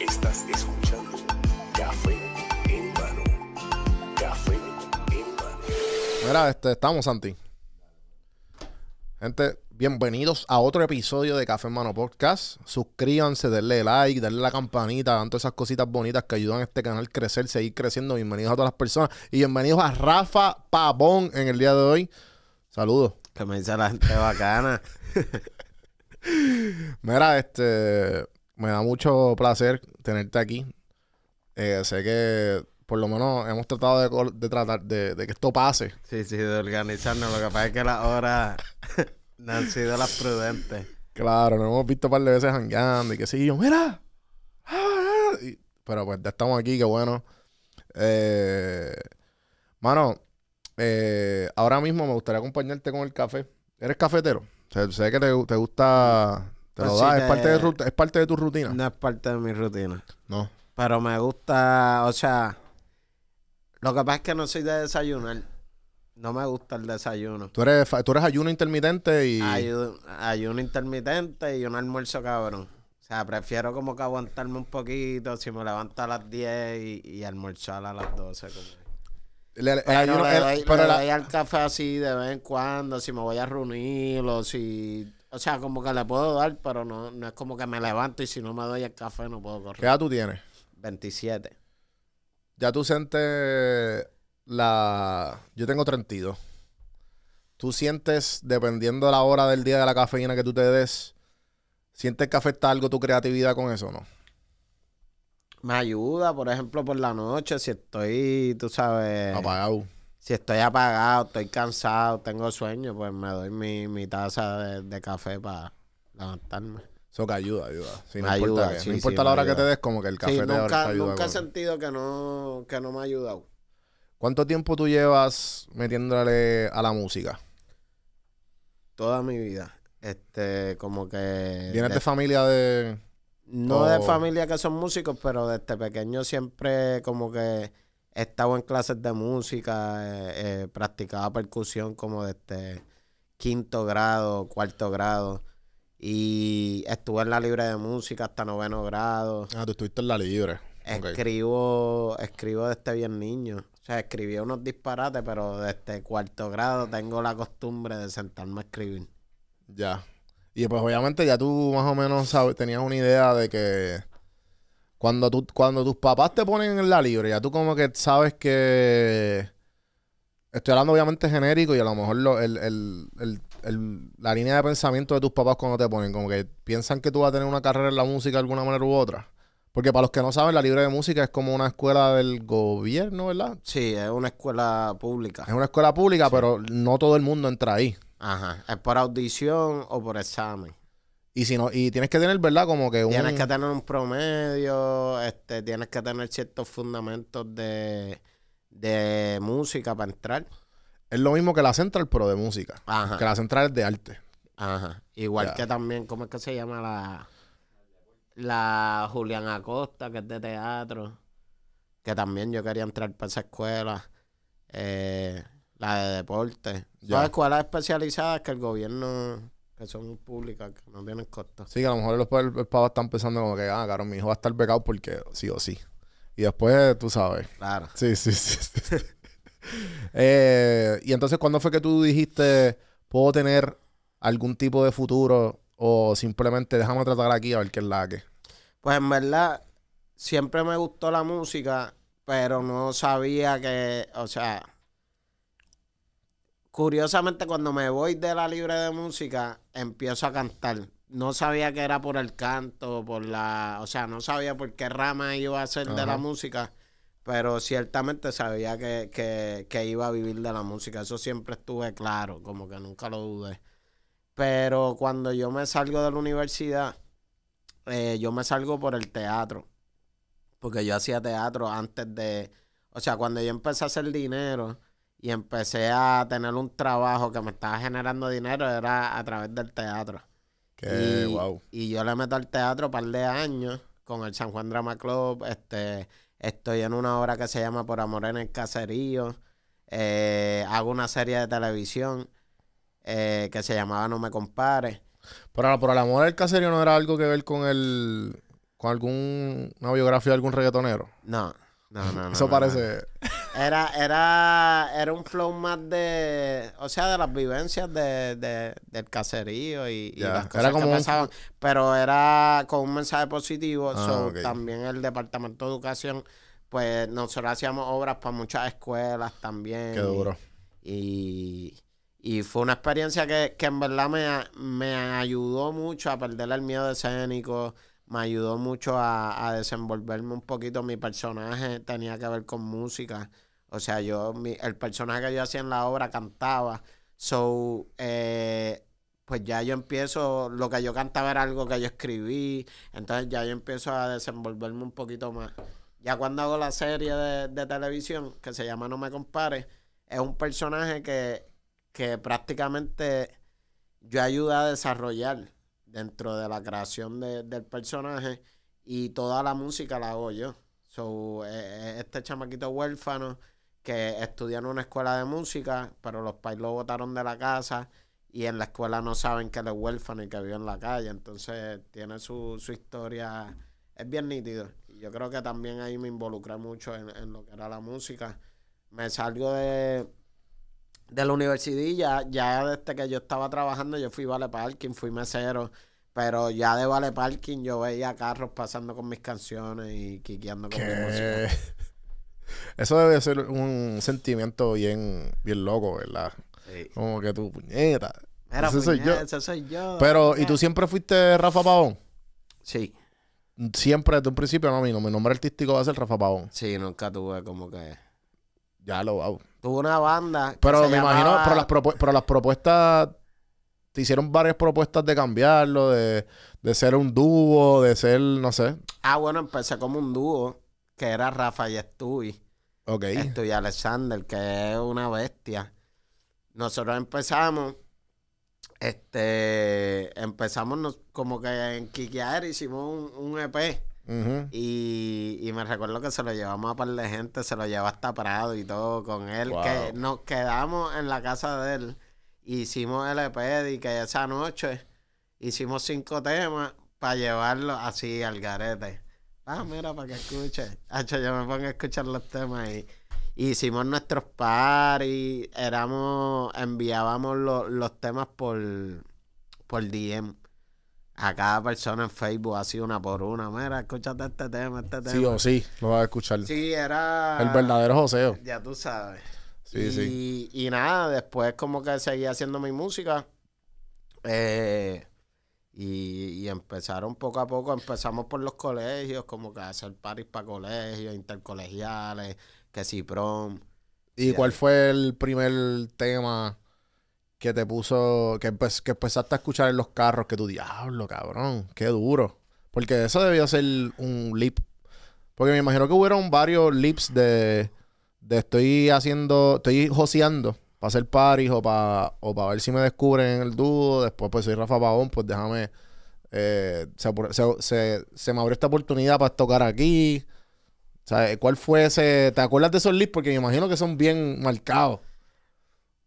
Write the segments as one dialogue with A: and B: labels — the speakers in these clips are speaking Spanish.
A: Estás escuchando Café en mano. Café en mano. Mira, este, estamos, Santi. Gente, Bienvenidos a otro episodio de Café Mano Podcast. Suscríbanse, denle like, denle la campanita, dan todas esas cositas bonitas que ayudan a este canal a crecer, seguir creciendo. Bienvenidos a todas las personas y bienvenidos a Rafa Pavón en el día de hoy. Saludos. Que me dice la gente bacana. Mira, este, me da mucho placer tenerte aquí. Eh, sé que por lo menos hemos tratado de, tratar de, de, que esto pase. Sí, sí, de organizarnos. Lo que pasa es que la hora... Nancy de las prudentes. Claro, nos hemos visto un par de veces jangueando y que sí, yo, mira. Ah, ah". pero pues ya estamos aquí, qué bueno. Eh, mano, eh, ahora mismo me gustaría acompañarte con el café. ¿Eres cafetero? sé que te, gusta. Pues es, parte de, es parte de tu rutina. No es parte de mi
B: rutina. No. Pero me gusta, o sea, lo que pasa es que no soy de desayunar. No me gusta el desayuno.
A: Tú eres, tú eres ayuno intermitente y. Ayuno,
B: ayuno intermitente y un almuerzo cabrón. O sea, prefiero como que aguantarme un poquito si me levanto a las 10 y, y almorzar a las 12. Como... Le, pero doy, al café así de vez en cuando, si me voy a reunir o si... O sea, como que le puedo dar, pero no, no es como que me levanto y si no me doy el café no puedo
A: correr. ¿Qué edad tú tienes? 27. ¿Ya tú sientes la. Yo tengo 32. Tú sientes, dependiendo de la hora del día de la cafeína que tú te des, ¿sientes que afecta algo tu creatividad con eso o no?
B: Me ayuda, por ejemplo, por la noche, si estoy, tú sabes. Apagado. Si estoy apagado, estoy cansado, tengo sueño, pues me doy mi, taza de, café para levantarme. Eso que ayuda, ayuda. no, ayuda, importa, la hora que te des, como que el café te nunca, Nunca he sentido que no, que no me ha ayudado.
A: ¿Cuánto tiempo tú llevas metiéndole a la música?
B: Toda mi vida. Este, como
A: que. ¿Vienes de, familia de.? No de
B: familia que son músicos, pero desde pequeño siempre como que he estado en clases de música, eh, eh, practicaba percusión como desde quinto grado, cuarto grado. Y estuve en la libre de música hasta noveno grado. Ah, tú estuviste en la libre. Escribo, escribo desde bien niño. O sea, escribía unos disparates, pero desde cuarto grado tengo la costumbre de sentarme a escribir.
A: Ya. Y pues obviamente ya tú más o menos sabes, tenías una idea de que cuando, tú, cuando tus papás te ponen en la libre, ya tú como que sabes que... Estoy hablando obviamente genérico y a lo mejor la línea de pensamiento de tus papás cuando te ponen, como que piensan que tú vas a tener una carrera en la música de alguna manera u otra. Porque para los que no saben, la Libre de Música es como una escuela del gobierno, ¿verdad? Sí, es una escuela pública. Es una escuela pública, pero no todo el mundo entra ahí. Ajá, es por audición o por examen. Y si no, y tienes que tener, ¿verdad? Como que un... Tienes que
B: tener un promedio, este, tienes que tener ciertos fundamentos de,
A: música para entrar. Es lo mismo que la central, pero de música. Ajá. Que la central es de arte. Ajá. Igual que
B: también, ¿cómo es que se llama
A: la la Julián
B: Acosta, que es de teatro, que también yo quería entrar para esa escuela.
A: Eh, la de deporte. Todas
B: escuelas especializadas que el gobierno, que son públicas, que no tienen costo.
A: Sí, que a lo mejor los pavos están pensando como que, ah, claro, mi hijo va a estar becado porque sí o sí. Y después, tú sabes. Claro. Sí, sí, sí. Eh, y entonces, ¿cuándo fue que tú dijiste, puedo tener algún tipo de futuro ¿O simplemente déjame tratar aquí a ver qué es la que? Pues en verdad,
B: siempre me gustó la música, pero no sabía que, o sea, curiosamente cuando me voy de la libre de música, empiezo a cantar. No sabía que era por el canto, por la, o sea, no sabía por qué rama iba a ser de la música, pero ciertamente sabía que, que, que iba a vivir de la música. Eso siempre estuve claro, como que nunca lo dudé. Pero cuando yo me salgo de la universidad, eh, yo me salgo por el teatro. Porque yo hacía teatro antes de. O sea, cuando yo empecé a hacer dinero y empecé a tener un trabajo que me estaba generando dinero, era a través del teatro. Qué y, Y yo le meto al teatro un par de años con el San Juan Drama Club. Este, estoy en una obra que se llama Por Amor en el Caserío. Eh, hago una serie de televisión. Eh, que se llamaba No me compare
A: Pero ah, por el amor del caserío no era algo que ver con el con alguna biografía de algún reggaetonero. No, no, no. Eso parece.
B: Era, era, era un flow más de, o sea, de las vivencias de, del caserío y, las un... Pero era con un mensaje positivo. Ah, también el departamento de educación, pues nosotros hacíamos obras para muchas escuelas también. Qué duro. y y fue una experiencia que, en verdad me, me, ayudó mucho a perder el miedo escénico, me ayudó mucho a, desenvolverme un poquito. Mi personaje tenía que ver con música. O sea, yo, mi, el personaje que yo hacía en la obra cantaba. So, eh, pues ya yo empiezo, lo que yo cantaba era algo que yo escribí. Entonces ya yo empiezo a desenvolverme un poquito más. Ya cuando hago la serie de, de televisión, que se llama No me Compare, es un personaje que, que prácticamente yo ayudé a desarrollar dentro de la creación del personaje y toda la música la hago yo. So, eh, eh, este chamaquito huérfano que estudia en una escuela de música, pero los pais lo botaron de la casa y en la escuela no saben que es huérfano y que vive en la calle. Entonces tiene su, historia, es bien nítido. yo creo que también ahí me involucré mucho en, en lo que era la música. Me salgo de, de la universidad ya, ya desde que yo estaba trabajando, yo fui vale parking, fui mesero. Pero ya de vale parking yo veía carros pasando con mis canciones y quiqueando con
A: Eso debe ser un sentimiento bien, bien loco, ¿verdad? Como que tú, puñeta. Era puñeta, soy
B: soy yo. Pero, ¿y tú
A: siempre fuiste Rafa Pavón? Sí. Siempre, desde un principio, no, mi nombre artístico va a ser Rafa Pavón.
B: Sí, nunca tuve como que... Ya lo hago. Tuve una banda. Pero me imagino, pero
A: las, las propuestas te hicieron varias propuestas de cambiarlo, de, ser un dúo, de ser, no sé.
B: Ah, bueno, empecé como un dúo, que era Rafa y Estuy. Ok. y Alexander, que es una bestia. Nosotros empezamos, este, empezamos como que en Kikiaer hicimos un EP y, me recuerdo que se lo llevamos a par de gente, se lo llevó hasta Prado y todo con él. Que nos quedamos en la casa de él. Hicimos LP e y que esa noche hicimos cinco temas para llevarlo así al garete. Ah, mira, para que escuche. yo me pongo a escuchar los temas y hicimos nuestros y éramos, enviábamos los temas por, por DM a cada persona en Facebook así una por una. Mira, escúchate este tema, este tema. Sí o sí,
A: lo vas a escuchar. Sí, era. El verdadero joseo.
B: Ya tú sabes. Sí, y, sí. Y nada, después como que seguí haciendo mi música. Eh, y, empezaron poco a poco, empezamos por los colegios, como que hacer paris para colegios, intercolegiales, que si prom.
A: ¿Y, cuál fue el primer tema que te puso, que, que empezaste a escuchar en los carros, que tu diablo, cabrón, qué duro. Porque eso debió ser un lip Porque me imagino que hubieron varios lips de, de estoy haciendo, estoy joseando para hacer paris o para o para ver si me descubren en el dúo. Después, pues soy Rafa Pavón, pues déjame. Eh, se, se, se, se, me abrió esta oportunidad para tocar aquí. ¿Sabes? ¿Cuál fue ese? ¿Te acuerdas de esos leaps? Porque me imagino que son bien marcados.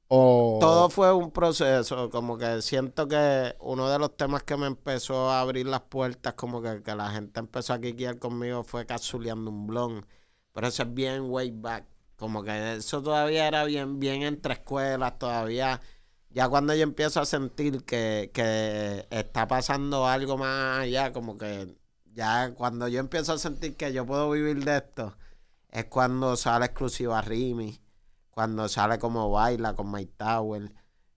A: Todo
B: fue un proceso, como que siento que uno de los temas que me empezó a abrir las puertas, como que, la gente empezó a kikiar conmigo, fue Cazuleando un blon. Pero eso es bien way back. Como que eso todavía era bien, bien entre escuelas, todavía. Ya cuando yo empiezo a sentir que, que está pasando algo más allá, como que ya cuando yo empiezo a sentir que yo puedo vivir de esto, es cuando sale exclusiva Rimi cuando sale como baila con Mike Tower,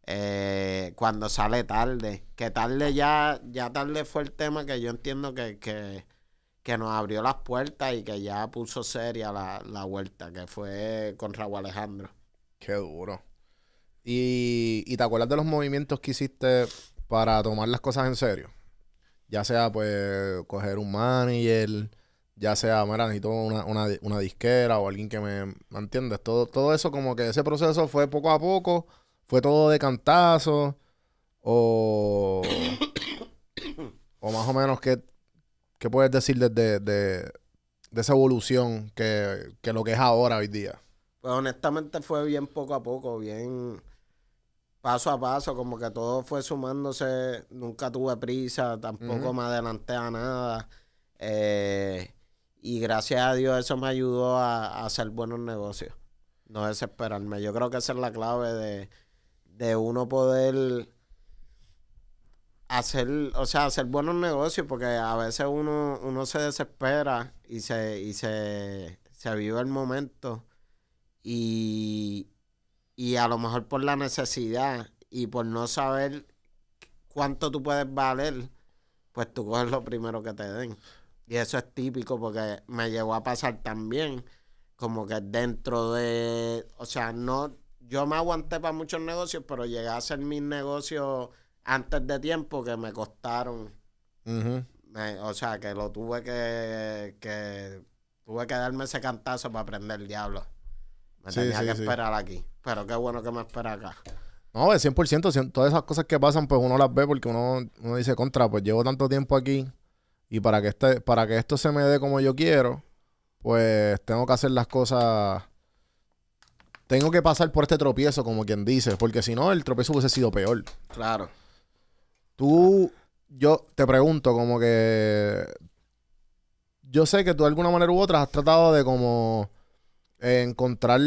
B: eh, cuando sale tarde, que tarde ya, ya tarde fue el tema que yo entiendo que, que, nos abrió las
A: puertas y que ya puso seria la, la vuelta, que fue con Raúl Alejandro. Qué duro. Y, y, te acuerdas de los movimientos que hiciste para tomar las cosas en serio? Ya sea, pues, coger un manager, ya sea, mira, necesito una, disquera o alguien que me, ¿me entiendes? Todo, todo eso, como que ese proceso fue poco a poco, fue todo de cantazo, o, o más o menos, ¿qué, qué puedes decir desde de, esa evolución que, que lo que es ahora hoy día?
B: Pues honestamente fue bien poco a poco, bien paso a paso, como que todo fue sumándose, nunca tuve prisa, tampoco me adelanté a nada. Eh, y gracias a Dios eso me ayudó a, hacer buenos negocios. No desesperarme. Yo creo que esa es la clave de, uno poder hacer, o sea, hacer buenos negocios, porque a veces uno, uno se desespera y se, y se, se vive el momento. Y, y a lo mejor por la necesidad y por no saber cuánto tú puedes valer, pues tú coges lo primero que te den. Y eso es típico porque me llegó a pasar también, como que dentro de, o sea, no, yo me aguanté para muchos negocios, pero llegué a hacer mis negocios antes de tiempo que me costaron. o sea, que lo tuve que, tuve que darme ese cantazo para aprender el diablo.
A: Me tenía que esperar
B: aquí. Pero qué bueno que me espera acá.
A: No, de 100%, 100%, todas esas cosas que pasan, pues uno las ve porque uno, uno dice, contra, pues llevo tanto tiempo aquí y para que, este, para que esto se me dé como yo quiero, pues tengo que hacer las cosas. Tengo que pasar por este tropiezo, como quien dice, porque si no, el tropiezo hubiese sido peor. Claro. Tú, yo te pregunto, como que. Yo sé que tú de alguna manera u otra has tratado de como encontrar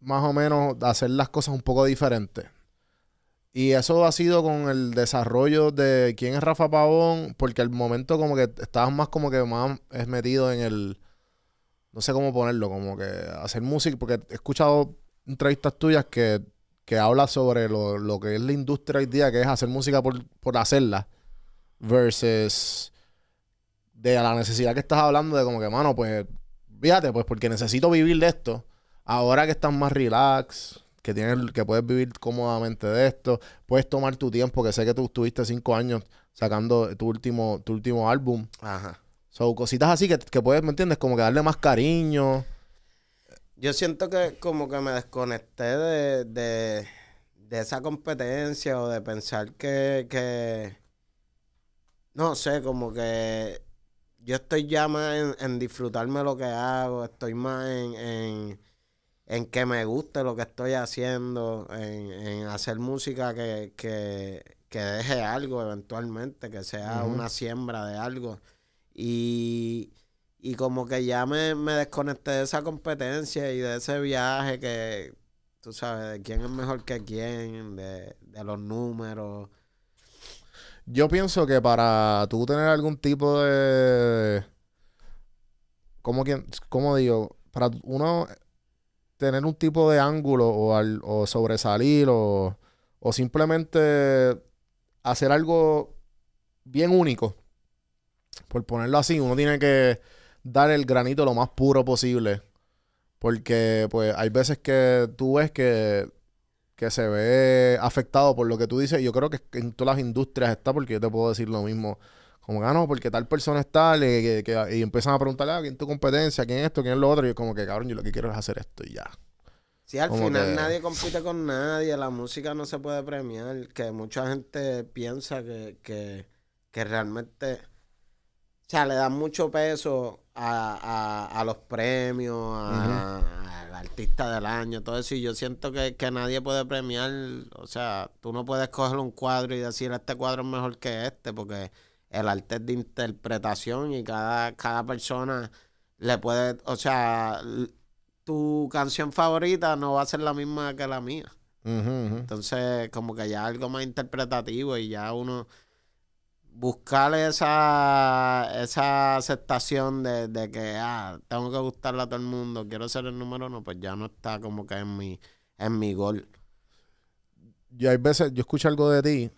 A: más o menos hacer las cosas un poco diferentes. Y eso ha sido con el desarrollo de quién es Rafa Pavón, porque al momento como que estabas más como que más metido en el, no sé cómo ponerlo, como que hacer música, porque he escuchado entrevistas tuyas que, que sobre lo, que es la industria hoy día, que es hacer música por, por hacerla, versus de la necesidad que estás hablando de como que, mano, pues, fíjate, pues porque necesito vivir de esto, ahora que estás más relax que, que puedes vivir cómodamente de esto, puedes tomar tu tiempo, que sé que tú estuviste cinco años sacando tu último, tu último álbum. Ajá. Son cositas así que, puedes, ¿me entiendes? Como que darle más cariño.
B: Yo siento que como que me desconecté de, esa competencia o de pensar que, no sé, como que yo estoy ya más en, en disfrutarme lo que hago, estoy más en en que me guste lo que estoy haciendo, en, hacer música que, deje algo eventualmente, que sea una siembra de algo. Y, como que ya me, me, desconecté de esa competencia y de ese viaje que, tú sabes, de quién es mejor que quién, de, los números.
A: Yo pienso que para tú tener algún tipo de... ¿Cómo digo? Para uno tener un tipo de ángulo o, sobresalir o, o, simplemente hacer algo bien único. Por ponerlo así, uno tiene que dar el granito lo más puro posible. Porque pues hay veces que tú ves que, que se ve afectado por lo que tú dices. Yo creo que en todas las industrias está, porque yo te puedo decir lo mismo como que, ah, no, porque tal persona está, tal eh, y empiezan a preguntarle, ah, ¿quién es tu competencia? ¿Quién es esto? ¿Quién es lo otro? Y yo como que, cabrón, yo lo que quiero es hacer esto y ya. Sí,
B: al final nadie compite con nadie, la música no se puede premiar, que mucha gente piensa que, que, realmente, o sea, le dan mucho peso a, los premios, a, al artista del año, todo eso, y yo siento que, que nadie puede premiar, o sea, tú no puedes coger un cuadro y decir, este cuadro es mejor que este, porque el arte de interpretación y cada, cada persona le puede, o sea, tu canción favorita no va a ser la misma que la mía. Entonces, como que ya algo más interpretativo y ya uno buscarle esa, esa aceptación de, que, ah, tengo que gustarle a todo el mundo, quiero ser el número uno, pues ya no está como que en
A: mi, en mi gol. Y hay veces, yo escucho algo de ti,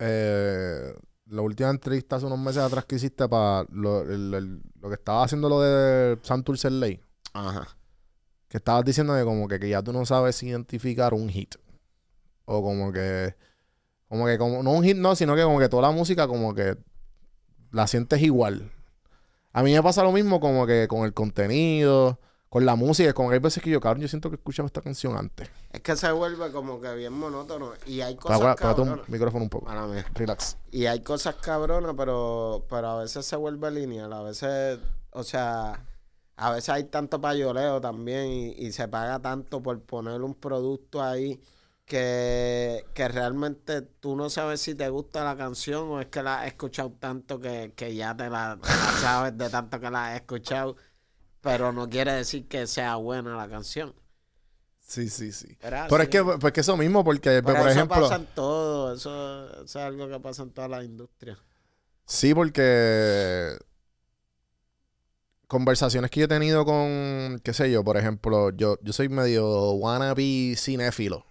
A: eh, la última entrevista hace unos meses atrás que hiciste para lo, que estaba haciendo lo de Santurce Ley. Ajá. Que estabas diciendo que como que, que, ya tú no sabes identificar un hit. O como que. Como que como. No un hit, no, sino que como que toda la música como que la sientes igual. A mí me pasa lo mismo como que con el contenido con la música, con hay veces que yo, cabrón, yo siento que he escuchado esta canción antes.
B: Es que se vuelve como que bien monótono. Y hay cosas para, para,
A: micrófono un poco. Relax.
B: Y hay cosas cabronas, pero, pero a veces se vuelve lineal. A veces, o sea, a veces hay tanto payoleo también y, se paga tanto por poner un producto ahí que, que realmente tú no sabes si te gusta la canción o es que la has escuchado tanto que, ya te la, la sabes de tanto que la has escuchado pero no quiere decir que sea buena la canción.
A: Sí, sí, sí. Pero, es que porque pues, eso mismo, porque pues, por eso ejemplo. Eso pasa
B: en todo, eso, es algo que pasa en toda la industria.
A: Sí, porque conversaciones que yo he tenido con, qué sé yo, por ejemplo, yo, yo soy medio wannabe cinéfilo.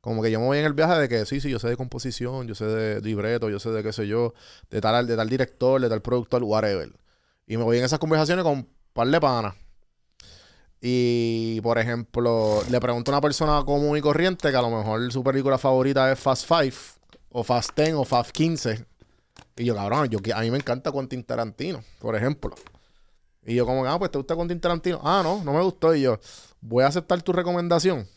A: Como que yo me voy en el viaje de que sí, sí, yo sé de composición, yo sé de libreto, yo sé de qué sé yo, de tal, de tal director, de tal productor, whatever. Y me voy en esas conversaciones con par de Y, por ejemplo, le pregunto a una persona común y corriente que a lo mejor su película favorita es Fast Five, o Fast Ten, o Fast 15. Y yo, cabrón, yo, a mí me encanta Quentin Tarantino, por ejemplo. Y yo, como, ah, pues te gusta Quentin Tarantino. Ah, no, no me gustó. Y yo, voy a aceptar tu recomendación.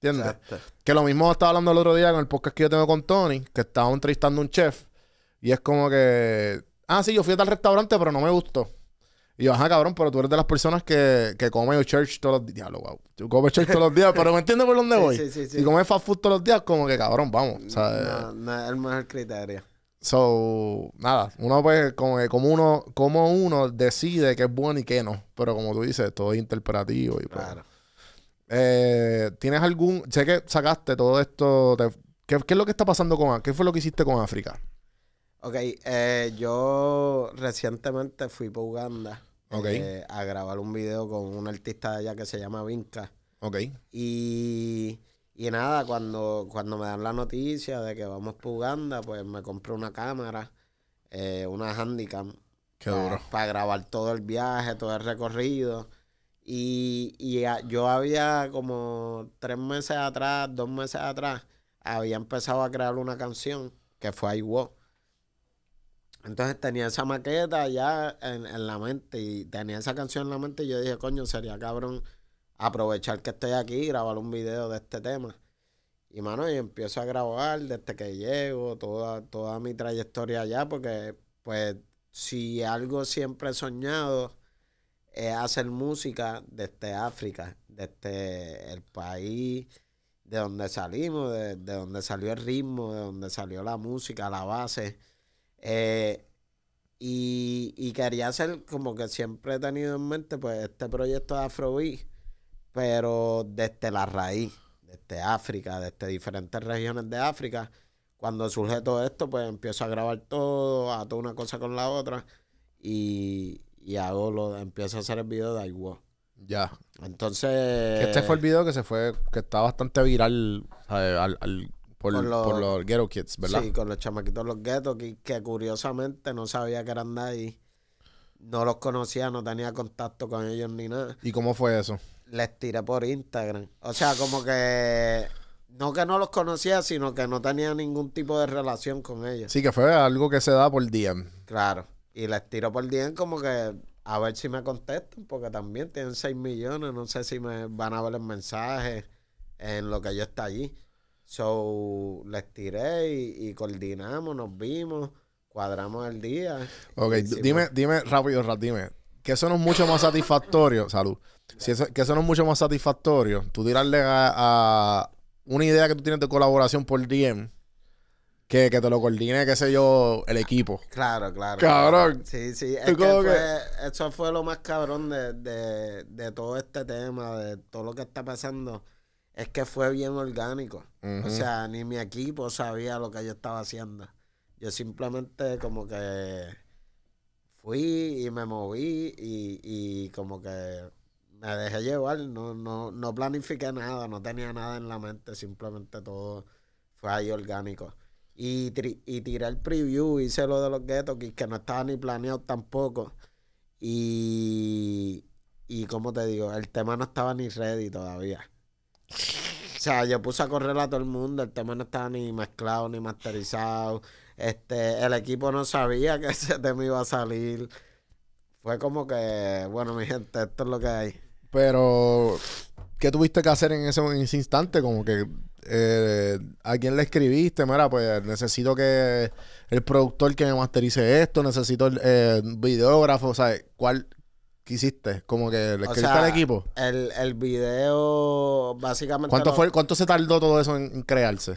A: ¿Entiendes? Que lo mismo estaba hablando el otro día con el podcast que yo tengo con Tony, que estaba entrevistando a un chef. Y es como que, ah, sí, yo fui a tal restaurante, pero no me gustó. Y yo, ajá, cabrón, pero tú eres de las personas que, que comen church todos los días. Diablo, wow. tú comes church todos los días, pero ¿me entiendes por dónde voy? Sí, sí, sí. Y comes fast food todos los días, como que cabrón, vamos. No, eh.
B: no, es el mejor criterio.
A: So, nada, uno pues, como, uno, como uno decide qué es bueno y qué no. Pero como tú dices, todo es interpretativo y pues, Claro. Eh, ¿Tienes algún...? Sé que sacaste todo esto... ¿qué, ¿Qué es lo que está pasando con... ¿Qué fue lo que hiciste con África?
B: Ok, eh, yo recientemente fui para Uganda. Eh, a grabar un video con un artista de allá que se llama Vinca. Ok. Y, y nada, cuando, cuando me dan la noticia de que vamos para Uganda, pues me compré una cámara, eh, una Handycam... Qué duro. Para grabar todo el viaje, todo el recorrido. Y, yo había como tres meses atrás, dos meses atrás, había empezado a crear una canción que fue I entonces tenía esa maqueta ya en, la mente y tenía esa canción en la mente y yo dije, coño, sería cabrón aprovechar que estoy aquí y grabar un video de este tema. Y mano, y empiezo a grabar desde que llego, toda, toda mi trayectoria allá, porque pues si algo siempre he soñado es hacer música desde África, desde el país de donde salimos, de donde salió el ritmo, de donde salió la música, la base eh, y, quería hacer, como que siempre he tenido en mente, pues este proyecto de Afrobeat, pero desde la raíz, desde África, desde diferentes regiones de África. Cuando surge todo esto, pues empiezo a grabar todo, A toda una cosa con la otra y, hago lo, empiezo a hacer el video de igual Ya. Entonces. Este fue el
A: video que se fue, que está bastante viral al por, los, ghetto kids, ¿verdad? Sí, con
B: los chamaquitos los ghetto kids que curiosamente no sabía que eran de ahí. No los conocía, no tenía contacto con ellos ni nada.
A: ¿Y cómo fue eso?
B: Les tiré por Instagram. O sea, como que no que no los conocía, sino que no tenía ningún tipo de relación con ellos. Sí,
A: que fue algo que se da por DM.
B: Claro. Y les tiro por DM como que a ver si me contestan, porque también tienen 6 millones, no sé si me van a ver el mensaje en lo que yo está allí. So, les tiré y, coordinamos, nos vimos, cuadramos el día. Ok, dime,
A: dime rápido, dime. Que eso no es mucho más satisfactorio, salud. Si eso, que eso no es mucho más satisfactorio, tú tirarle a, una idea que tú tienes de colaboración por DM que, te lo coordine, qué sé yo, el equipo. Claro, claro. Cabrón. Sí, sí. Eso
B: fue lo más cabrón de, de, de, todo este tema, de todo lo que está pasando. Es que fue bien orgánico.
A: O sea,
B: ni mi equipo sabía lo que yo estaba haciendo. Yo simplemente como que fui y me moví y, como que me dejé llevar, no, no, no planifiqué nada, no tenía nada en la mente, simplemente todo fue ahí orgánico. Y, y tiré el preview, hice lo de los guetos, que no estaba ni planeado tampoco. Y, y como te digo, el tema no estaba ni ready todavía. O sea, yo puse a correr a todo el mundo, el tema no estaba ni mezclado ni masterizado. Este, el equipo no sabía que ese tema iba a salir. Fue como
A: que, bueno, mi gente, esto es lo que hay. Pero, ¿qué tuviste que hacer en ese, instante? Como que eh, ¿a quién le escribiste? Mira, pues necesito que el productor que me masterice esto, necesito el eh, videógrafo, o sea, ¿cuál, ¿Qué hiciste? Como que le escribiste al equipo.
B: El, el video, básicamente. ¿Cuánto, fue,
A: ¿Cuánto se tardó todo eso en, crearse?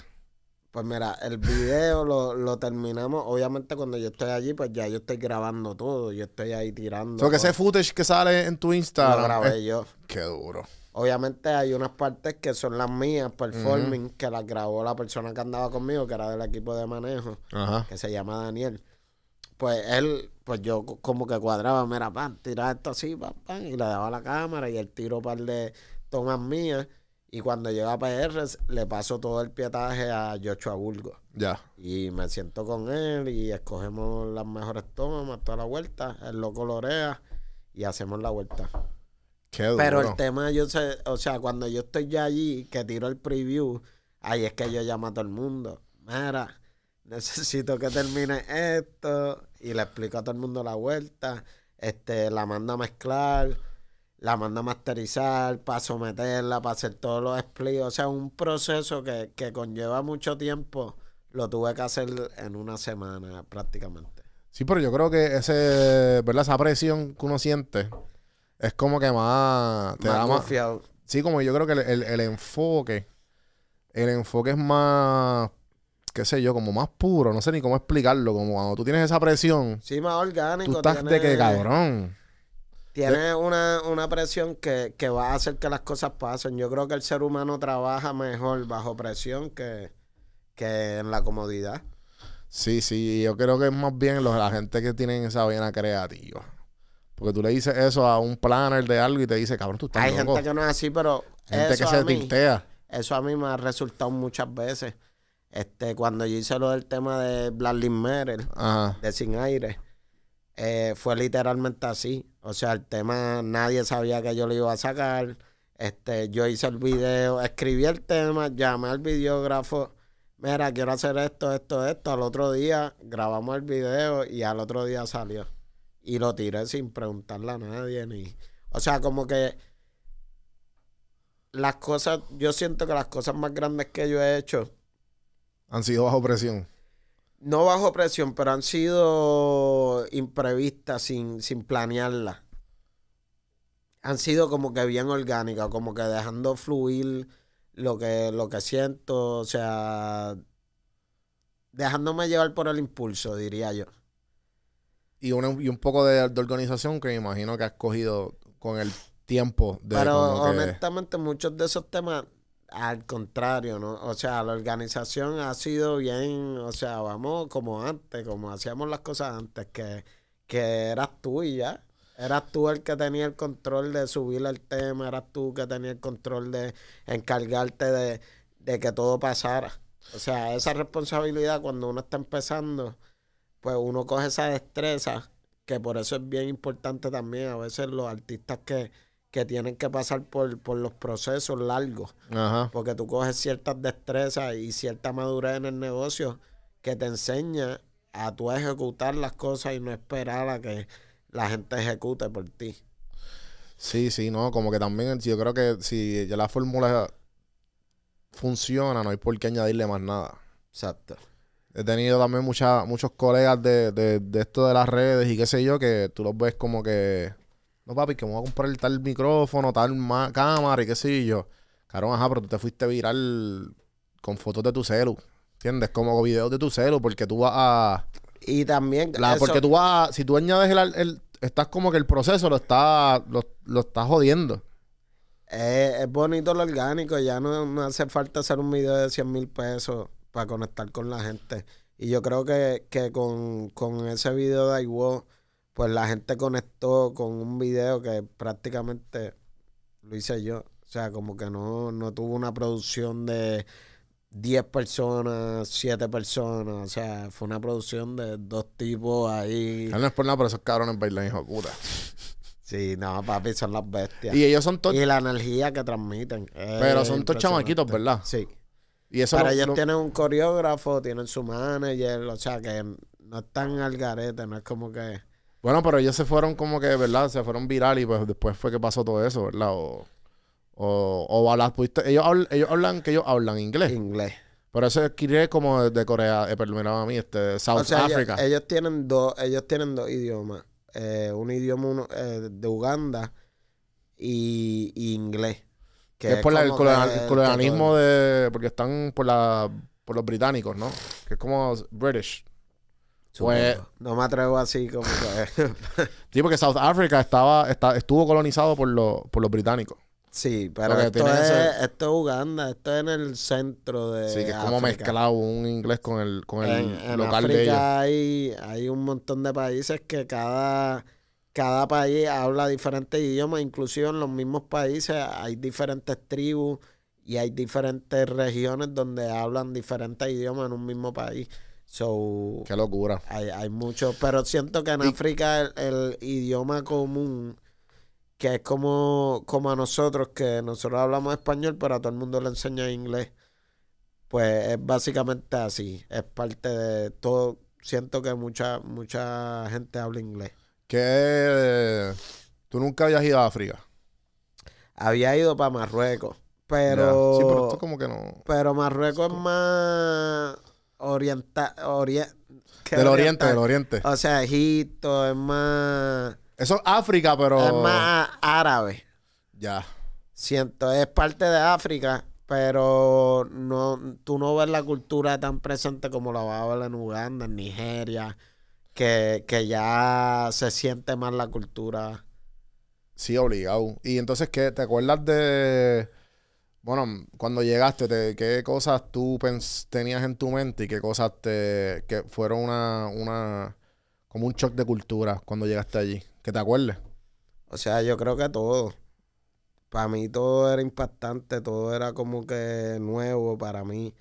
B: Pues mira, el video lo, terminamos. Obviamente, cuando yo estoy allí, pues ya yo estoy grabando todo. Yo estoy ahí tirando. lo que ese
A: footage que sale en tu Instagram. Lo grabé yo. Qué duro.
B: Obviamente, hay unas partes que son las mías, performing, que las grabó la persona que andaba conmigo, que era del equipo de manejo, que se llama Daniel pues él, pues yo como que cuadraba, mira, pan, tiraba esto así, pan, pan, y le daba la cámara y él tiró un par de tomas mías. Y cuando llega a PR, le paso todo el pietaje a Yochoa Bulgo. Ya. Y me siento con él y escogemos las mejores tomas, toda la vuelta. Él lo colorea y hacemos la vuelta.
A: Qué Pero el
B: tema, yo sé, o sea, cuando yo estoy ya allí, que tiro el preview, ahí es que yo llamo a todo el mundo. Mira, necesito que termine esto y le explico a todo el mundo la vuelta. Este, la manda a mezclar, la manda a masterizar, para someterla, para hacer todos los splits. O sea, un proceso que, conlleva mucho tiempo, lo tuve que hacer en una semana prácticamente.
A: Sí, pero yo creo que ese, ¿verdad? esa presión que uno siente es como que más... Te sí, como yo creo que el enfoque, el enfoque es más qué sé yo, como más puro, no sé ni cómo explicarlo, como cuando tú tienes esa presión.
B: Sí, más orgánico. Tú estás de que
A: cabrón.
B: Tiene una, presión que, va a hacer que las cosas pasen. Yo creo que el ser humano trabaja mejor bajo presión que, en la comodidad.
A: Sí, sí, yo creo que es más bien la gente que tiene esa vena creativa. Porque tú le dices eso a un planner de algo y te dice, cabrón, tú estás Hay gente que no es así, pero.
B: Gente que se mí, Eso a mí me ha resultado muchas veces. Este, cuando yo hice lo del tema de Bradley Merrill, de Sin Aire, eh, fue literalmente así. O sea, el tema nadie sabía que yo lo iba a sacar. Este, yo hice el video, escribí el tema, llamé al videógrafo. Mira, quiero hacer esto, esto, esto. Al otro día grabamos el video y al otro día salió. Y lo tiré sin preguntarle a nadie. Ni... O sea, como que las cosas, yo siento que las cosas más grandes que yo he hecho
A: ¿Han sido bajo presión?
B: No bajo presión, pero han sido imprevistas sin, sin planearlas. Han sido como que bien orgánicas, como que dejando fluir lo que, lo que siento, o sea, dejándome llevar por
A: el impulso, diría yo. Y, un poco de, organización que me imagino que has cogido con el tiempo. De Pero honestamente
B: muchos de esos temas al contrario, ¿no? O sea, la organización ha sido bien, o sea, vamos como antes, como hacíamos las cosas antes, que, que eras tú y ya. Eras tú el que tenía el control de subir el tema, eras tú que tenía el control de encargarte de, de que todo pasara. O sea, esa responsabilidad cuando uno está empezando, pues uno coge esa destreza, que por eso es bien importante también a veces los artistas que que tienen que pasar por, los procesos largos. Ajá. Porque tú coges ciertas destrezas y cierta madurez en el negocio que te enseña a tú ejecutar las cosas y no esperar a que la gente ejecute por ti.
A: Sí, sí, no, como que también yo creo que si ya la fórmula funciona, no hay por qué añadirle más nada. Exacto. He tenido también mucha, muchos colegas de, de esto de las redes y qué sé yo, que tú los ves como que no, papi, que me voy a comprar tal micrófono, tal cámara y qué sé yo. carón ajá, pero tú te fuiste viral con fotos de tu celu. ¿Entiendes? Como videos de tu celu, porque tú vas a. Y también. La, Porque tú vas a, Si tú añades el, estás como que el proceso lo está, lo, lo jodiendo.
B: Eh, es bonito lo orgánico, ya no, hace falta hacer un video de 100 mil pesos para conectar con la gente. Y yo creo que, con, ese video de Iwo pues la gente conectó con un video que prácticamente lo hice yo. O sea, como que no, no tuvo una producción de 10 personas, 7 personas. O sea, fue una producción de dos tipos ahí. No es
A: por nada, pero esos cabrones bailan, hijo puta.
B: Sí, no, papi, son las bestias. Y ellos son Y la energía que transmiten. Pero son todos chamaquitos,
A: ¿verdad? Sí. Y eso pero ellos tienen
B: un coreógrafo, tienen su manager, o sea, que no están al garete, no es como que.
A: Bueno, pero ellos se fueron como que, ¿verdad? Se fueron viral y pues después fue que pasó todo eso, ¿verdad? O, o, o ellos, hablan, ellos hablan que ellos hablan inglés. Inglés. Pero eso es es como de Corea, eh, me perluminado a mí, este, South o sea,
B: Ellos, tienen dos, ellos tienen dos idiomas. Eh, un idioma eh, de
A: Uganda y, inglés. es, por el, de, Porque están por la por los británicos, ¿no? Que es como British. Pues, no me atrevo así como que. porque South Africa estaba, estuvo colonizado por, los británicos. Sí, pero esto es,
B: Uganda, esto es en el centro de. Sí, que es como mezclado
A: un inglés con el, con el local de ellos.
B: Hay, hay un montón de países que cada, cada país habla diferentes idiomas, inclusive en los mismos países hay diferentes tribus y hay diferentes regiones donde hablan diferentes idiomas en un mismo país. So, Qué locura. Hay, hay mucho, pero siento que en África el, idioma común, que es como, como a nosotros, que nosotros hablamos español, pero a todo el mundo le enseña inglés, pues es básicamente así. Es parte de todo. Siento que mucha, mucha gente habla inglés.
A: Que tú nunca habías ido a África. Había ido para Marruecos, pero... Sí, pero esto
B: como que no... Pero Marruecos es más oriental. Oriental...
A: del oriente, del oriente.
B: O sea, Egipto es más. Eso es África, pero. Es más árabe. Ya. Siento, es parte de África, pero no, tú no ves la cultura tan presente como la vas a ver en Uganda, en Nigeria, que, que ya se siente más la cultura.
A: Sí, obligado. Y entonces, ¿qué? ¿Te acuerdas de.? Bueno, mm, cuando llegaste, ¿qué cosas tú tenías en tu mente y qué cosas te que fueron una, como un shock de cultura cuando llegaste allí? Que te acuerdes.
B: O sea, yo creo que todo. Para mí todo era impactante, todo era como que nuevo para mí.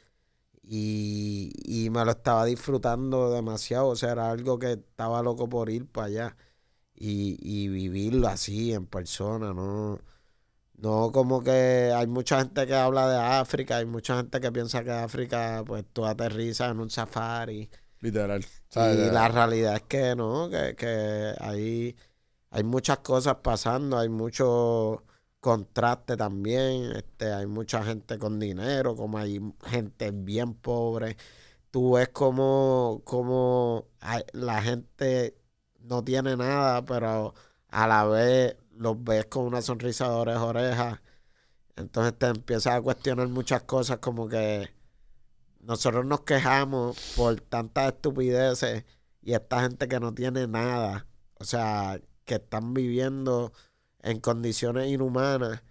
B: Y, y me lo estaba disfrutando demasiado. O sea, era algo que estaba loco por ir para allá. Y, y vivirlo así en persona, ¿no? No como que hay mucha gente que habla de África, hay mucha gente que piensa que África, pues tú aterrizas en un safari. Literal. Y la realidad es que no, que, que hay, muchas cosas pasando, hay mucho contraste también, este, hay mucha gente con dinero, como hay gente bien pobre. Tú ves como, como la gente no tiene nada, pero a la vez los ves con una sonrisa de oreja a oreja. Entonces te empiezas a cuestionar muchas cosas como que nosotros nos quejamos por tantas estupideces y esta gente que no tiene nada, o sea, que están viviendo en condiciones inhumanas,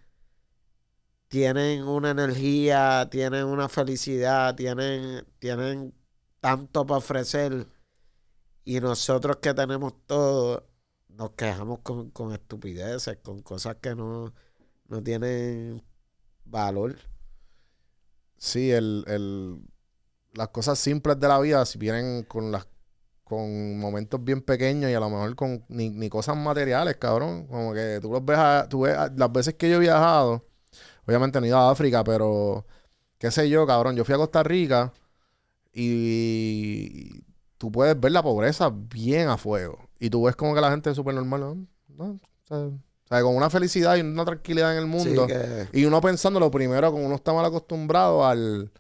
B: tienen una energía, tienen una felicidad, tienen, tienen tanto para ofrecer y nosotros que tenemos todo nos quejamos con,
A: estupideces, con cosas que no, no tienen valor. Sí, el, las cosas simples de la vida si vienen con las con momentos bien pequeños y a lo mejor con ni, cosas materiales, cabrón. Como que tú los ves, a, las veces que yo he viajado, obviamente no he ido a África, pero qué sé yo, cabrón. Yo fui a Costa Rica y, tú puedes ver la pobreza bien a fuego. Y tú ves como que la gente es súper normal, ¿no? O, sea, con una felicidad y una tranquilidad en el mundo. Y uno pensando lo primero, como uno está mal acostumbrado al,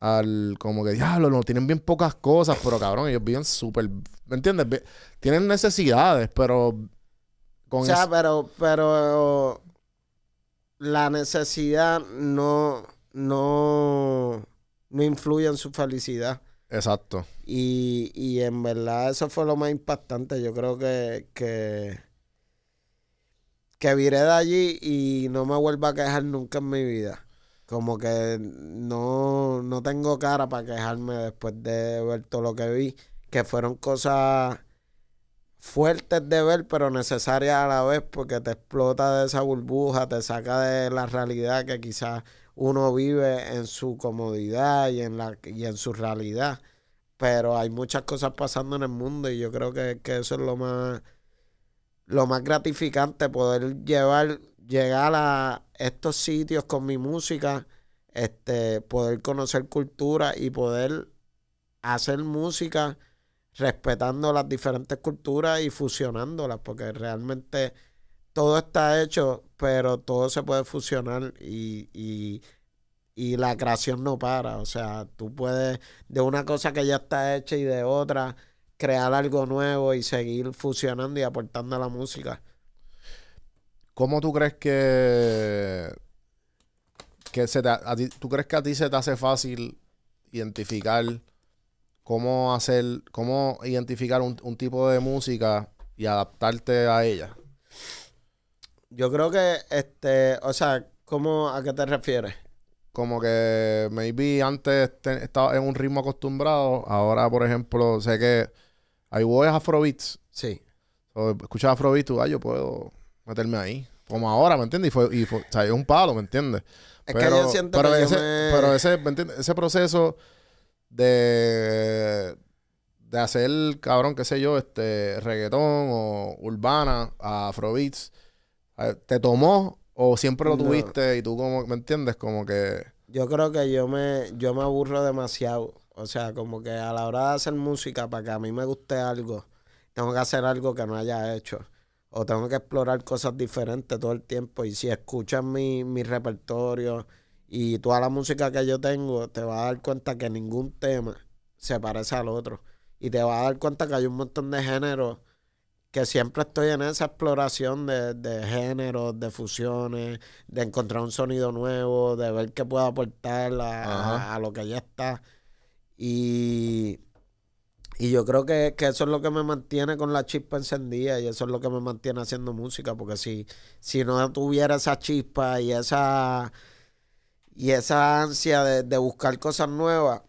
A: al como que diablo, no tienen bien pocas cosas, pero cabrón, ellos viven súper, ¿me entiendes? tienen necesidades, pero con O sea,
B: pero pero la necesidad no no no influye en su felicidad. Exacto. Y, en verdad eso fue lo más impactante. Yo creo que, que, viré de allí y no me vuelvo a quejar nunca en mi vida. Como que no, no tengo cara para quejarme después de ver todo lo que vi. Que fueron cosas fuertes de ver, pero necesarias a la vez, porque te explota de esa burbuja, te saca de la realidad que quizás uno vive en su comodidad y en, la, y en su realidad. Pero hay muchas cosas pasando en el mundo y yo creo que, eso es lo más, lo más gratificante, poder llevar, llegar a estos sitios con mi música, este, poder conocer cultura y poder hacer música respetando las diferentes culturas y fusionándolas, porque realmente todo está hecho pero todo se puede fusionar y, la creación no para. O sea, tú puedes de una cosa que ya está hecha y de otra crear algo nuevo y seguir fusionando y aportando a la música.
A: ¿Cómo tú crees que, se a ti, tú crees que a ti se te hace fácil identificar cómo hacer, cómo identificar un tipo de música y adaptarte a ella? Yo creo que, este, o sea, ¿cómo, ¿a qué te refieres? Como que maybe antes estaba en un ritmo acostumbrado, ahora, por ejemplo, sé que hay voces afrobeats. Sí. O escuchas afrobeats, tú, yo puedo meterme ahí. Como ahora, ¿me entiendes? Y fue, un palo, ¿me entiendes? Es que yo siento que ese, Pero ese, proceso de de hacer, cabrón, qué sé yo, este reggaetón o urbana a afrobeats Ah, ¿Te tomó o siempre lo tuviste y tú como, ¿me entiendes? Como que... Yo
B: creo que yo me, yo me aburro demasiado. O sea, como que a la hora de hacer música, para que a mí me guste algo, tengo que hacer algo que no haya hecho. O tengo que explorar cosas diferentes todo el tiempo. Y si escuchas mi, mi repertorio y toda la música que yo tengo, te vas a dar cuenta que ningún tema se parece al otro. Y te vas a dar cuenta que hay un montón de géneros que siempre estoy en esa exploración de, de géneros, de fusiones, de encontrar un sonido nuevo, de ver qué puedo aportar a, lo que ya está. Y, y yo creo que, eso es lo que me mantiene con la chispa encendida y eso es lo que me mantiene haciendo música, porque si, si no tuviera esa chispa y esa, y esa ansia de, de buscar cosas nuevas,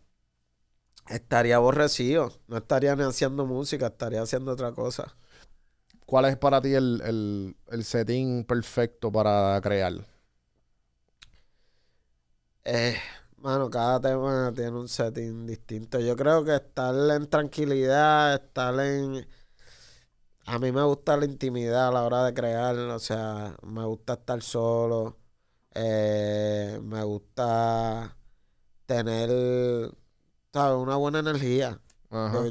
B: estaría aborrecido, no estaría ni
A: haciendo música, estaría haciendo
B: otra cosa.
A: ¿Cuál es para ti el, el, setting perfecto para crear? Eh,
B: bueno, cada tema tiene un setting distinto. Yo creo que estar en tranquilidad, estar en... A mí me gusta la intimidad a la hora de crear, o sea, me gusta estar solo, eh, me gusta tener, ¿sabes? Una buena energía.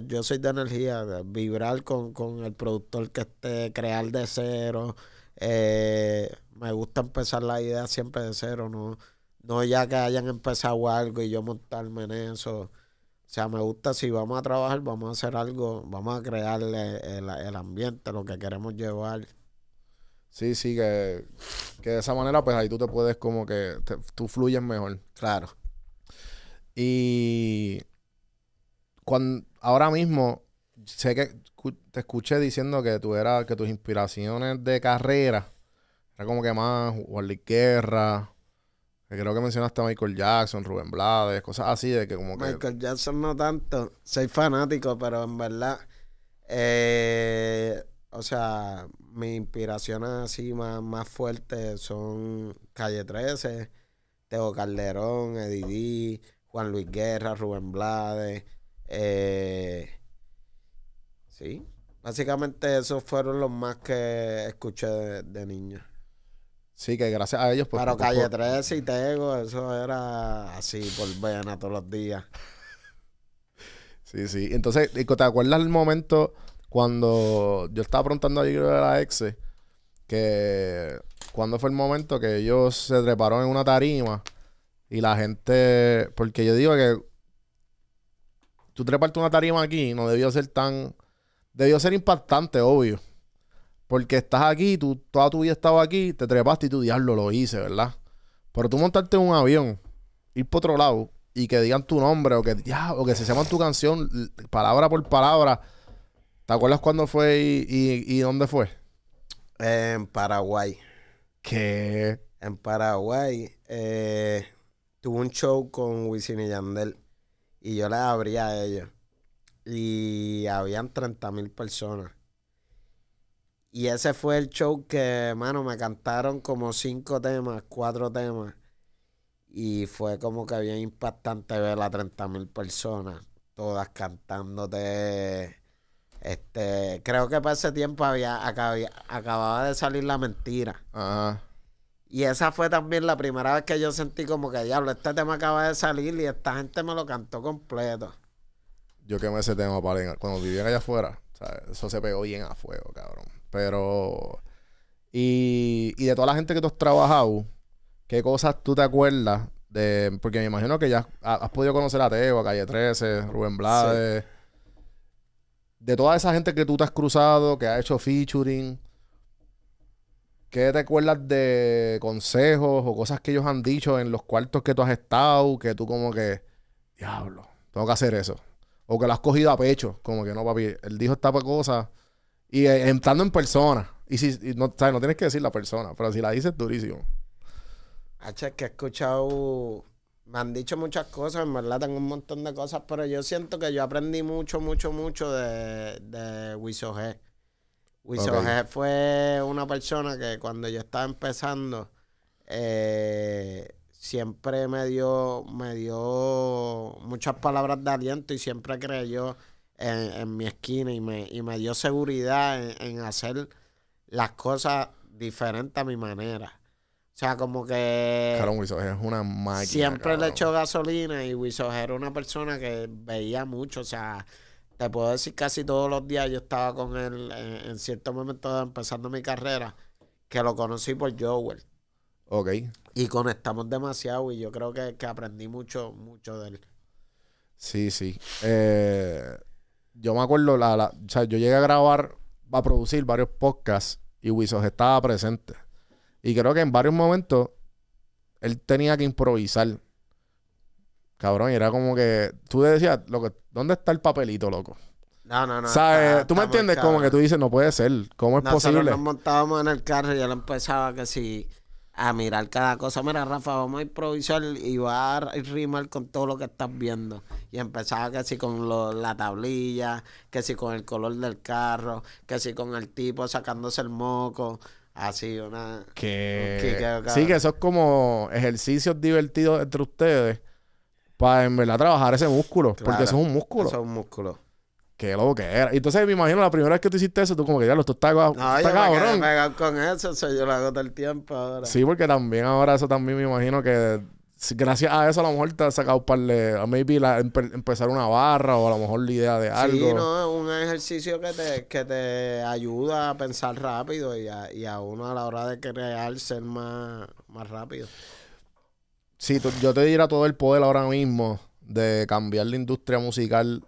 B: Yo, soy de energía, vibrar con, el productor que esté, crear de cero. Eh, me gusta empezar la idea siempre de cero, ¿no? No ya que hayan empezado algo y yo montarme en eso. O sea, me gusta si vamos a trabajar, vamos a hacer
A: algo, vamos a crear el, ambiente, lo que queremos llevar. Sí, sí, que, de esa manera, pues ahí tú te puedes como que tú fluyes mejor. Claro. Y cuando ahora mismo, sé que te escuché diciendo que tú que tus inspiraciones de carrera era como que más Luis Guerra. Que creo que mencionaste a Michael Jackson, Rubén Blades, cosas así de que como que.
B: Michael Jackson no tanto. Soy fanático, pero en verdad. Eh, o sea, mis inspiraciones así más, fuertes son Calle 13, Teo Calderón, Eddie D, Juan Luis Guerra, Rubén Blades. Eh, sí, básicamente esos fueron los más que escuché de,
A: niño. Sí, que gracias a ellos. Pues, Pero Calle 13
B: y Tego, eso era
A: así por vena todos los días. sí, sí. Entonces, ¿te acuerdas el momento cuando yo estaba preguntando a de la ex que cuando fue el momento que ellos se treparon en una tarima y la gente, porque yo digo que tú treparte una tarima aquí no debió ser tan. Debió ser impactante, obvio. Porque estás aquí, tú toda tu vida estaba aquí, te trepaste y tu diablo lo hice, ¿verdad? Pero tú montarte en un avión, ir por otro lado y que digan tu nombre o que, ya, que se llama tu canción palabra por palabra. ¿Te acuerdas cuándo fue y, dónde fue? En Paraguay.
B: ¿Qué? En Paraguay eh, tuve un show con Wisin y Yandel. Y yo les abrí a ellos. Y habían 30 mil personas. Y ese fue el show que, mano, me cantaron como cinco temas, cuatro temas. Y fue como que bien impactante ver a 30 mil personas, todas cantándote. Este, creo que para ese tiempo había, acababa de salir la mentira. Ajá. Y esa fue también la primera vez que yo sentí como que, diablo, este tema acaba de salir y esta gente me lo cantó completo.
A: Yo quemé ese tema, para Cuando vivía allá afuera, eso se pegó bien a fuego, cabrón. Pero... Y, de toda la gente que tú has trabajado, ¿qué cosas tú te acuerdas de, porque me imagino que ya has, podido conocer a Teo, a Calle 13, Rubén Blades. De toda esa gente que tú te has cruzado, que ha hecho featuring, ¿Qué te acuerdas de consejos o cosas que ellos han dicho en los cuartos que tú has estado? Que tú como que, diablo, tengo que hacer eso. O que lo has cogido a pecho, como que no, papi, él dijo esta cosa. Y eh, entrando en persona. Y si no, no tienes que decir la persona, pero si la dices, durísimo.
B: Hacha, que he escuchado, me han dicho muchas cosas, en verdad tengo un montón de cosas, pero yo siento que yo aprendí mucho, mucho, mucho de, de Wiso Wiso fue una persona que cuando yo estaba empezando eh, siempre me dio, me dio muchas palabras de aliento y siempre creyó en, mi esquina y me, y me dio seguridad en, hacer las cosas diferentes a mi manera. O sea, como que... Claro,
A: es una máquina. Siempre
B: le echó gasolina y Wiso era una persona que veía mucho, o sea te puedo decir casi todos los días yo estaba con él eh, en, cierto momento empezando mi carrera, que lo conocí por Jowell. Ok. Y conectamos demasiado y yo creo que, aprendí mucho, mucho de él.
A: Sí, sí. Eh, yo me acuerdo, la, o sea, yo llegué a grabar, a producir varios podcasts y Wisos estaba presente. Y creo que en varios momentos él tenía que improvisar. Cabrón, y era como que tú decías, loco, ¿dónde está el papelito, loco?
B: No, no, no. ¿Sabes? ¿Tú me entiendes? Como que tú
A: dices, no puede ser. ¿Cómo es posible? Nos
B: montábamos en el carro y yo empezaba que si a mirar cada cosa. Mira, Rafa, vamos a improvisar y va a rimar con todo lo que estás viendo. Y empezaba que si con la tablilla, que si con el color del carro, que si con el tipo sacándose el moco. Así, una. Que. sí, que eso
A: es como ejercicios divertidos entre ustedes para en verdad trabajar ese músculo. porque eso es un músculo. Eso es un músculo. Qué loco que era. Entonces me imagino la primera vez que tú hiciste eso, tú como que ya lo estás cabrón. No,
B: está con eso, yo lo hago todo el
A: tiempo ahora. Sí, porque también ahora eso también me imagino que gracias a eso a lo mejor te has sacado para maybe empezar una barra o a lo mejor la idea de algo. Sí, no, es
B: un ejercicio que te, que te ayuda a pensar rápido y a, y a uno a la hora de crear ser más, más rápido
A: si yo te diera todo el poder ahora mismo de cambiar la industria musical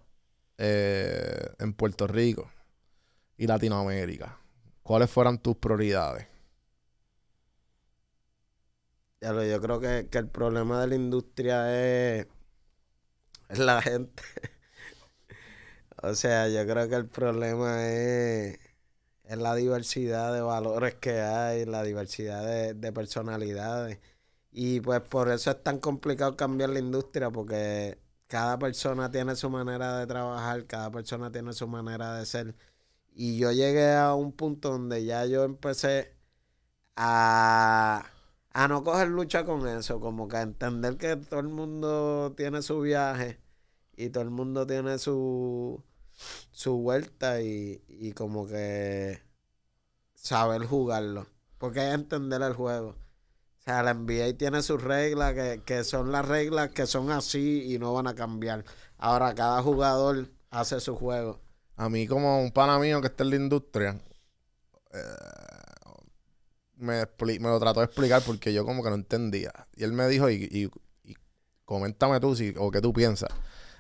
A: eh, en Puerto Rico y Latinoamérica, ¿cuáles fueran tus prioridades?
B: yo creo que, el problema de la industria es, la gente. o sea, yo creo que el problema es, la diversidad de valores que hay, la diversidad de personalidades. Y pues por eso es tan complicado cambiar la industria, porque cada persona tiene su manera de trabajar, cada persona tiene su manera de ser. Y yo llegué a un punto donde ya yo empecé a, no coger lucha con eso, como que a entender que todo el mundo tiene su viaje y todo el mundo tiene su, su vuelta y, y como que saber jugarlo, porque es entender el juego la NBA tiene sus reglas, que, son las reglas que son así y no van a cambiar. Ahora, cada jugador hace su juego. A
A: mí, como un pana mío que está en la industria, eh, me, lo trató de explicar porque yo como que no entendía. Y él me dijo, y, y, coméntame tú si, o qué tú piensas.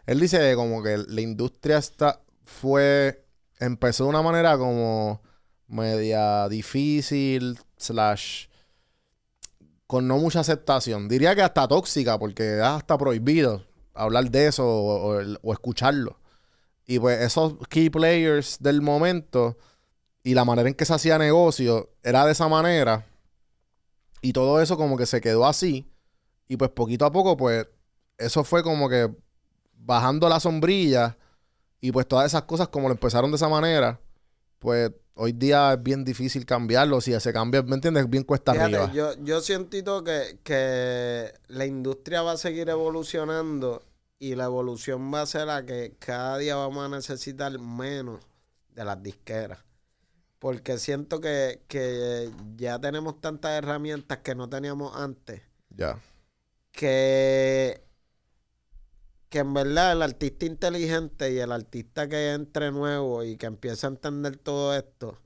A: Él dice como que la industria está, fue, empezó de una manera como media difícil, slash con no mucha aceptación. Diría que hasta tóxica, porque es hasta prohibido hablar de eso o, escucharlo. Y pues esos key players del momento y la manera en que se hacía negocio era de esa manera. Y todo eso como que se quedó así. Y pues poquito a poco, pues eso fue como que bajando la sombrilla. Y pues todas esas cosas como lo empezaron de esa manera, pues hoy día es bien difícil cambiarlo. Si ese cambio, ¿me entiendes? Bien cuesta arriba.
B: Yo, yo siento que, la industria va a seguir evolucionando y la evolución va a ser la que cada día vamos a necesitar menos de las disqueras. Porque siento que, que ya tenemos tantas herramientas que no teníamos antes. Ya. Que que en verdad el artista inteligente y el artista que entre nuevo y que empieza a entender todo esto